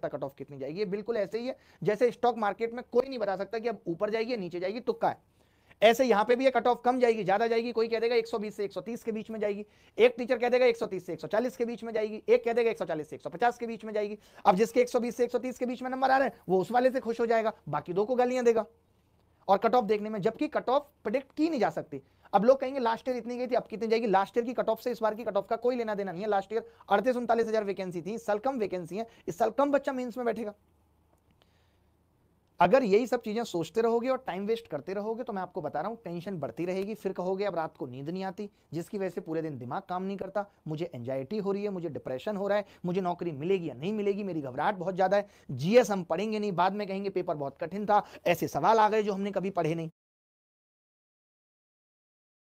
सकता cut off कितनी जाएगी बिल्कुल ऐसे ही है जैसे स्टॉक मार्केट में कोई नहीं बता सकता कि अब ऊपर जाएगी नीचे जाएगी तुक्का है ऐसे यहाँ पे भी ये कट ऑफ कम जाएगी ज्यादा जाएगी कोई कह देगा 120 से 130 के बीच में जाएगी एक टीचर कह देगा 130 से 140 के बीच में जाएगी एक कह देगा 140 से 150 के बीच में जाएगी अब जिसके 120 से 130 के बीच में नंबर आ रहे हैं वो उस वाले से खुश हो जाएगा बाकी दो को गालियां देगा और कट ऑफ देखने में जबकि कट ऑफ प्रिडिक्ट की नहीं जा सकती अब लोग कहेंगे लास्ट ईयर इतनी गई थी अब कितनी जाएगी लास्ट ईयर की कट ऑफ से इस बार की कट ऑफ का कोई लेना देना नहीं है लास्ट ईयर अड़तीस उनतालीस हजार वैकेंसी थी सलकम साल कम वैकेंसी है इस साल कम बच्चा मेन्स में बैठेगा अगर यही सब चीजें सोचते रहोगे और टाइम वेस्ट करते रहोगे तो मैं आपको बता रहा हूँ टेंशन बढ़ती रहेगी फिर कहोगे अब रात को नींद नहीं आती जिसकी वजह से पूरे दिन दिमाग काम नहीं करता मुझे एंजाइटी हो रही है मुझे डिप्रेशन हो रहा है मुझे नौकरी मिलेगी या नहीं मिलेगी मेरी घबराहट बहुत ज्यादा है जीएस हम पढ़ेंगे नहीं बाद में कहेंगे पेपर बहुत कठिन था ऐसे सवाल आ गए जो हमने कभी पढ़े नहीं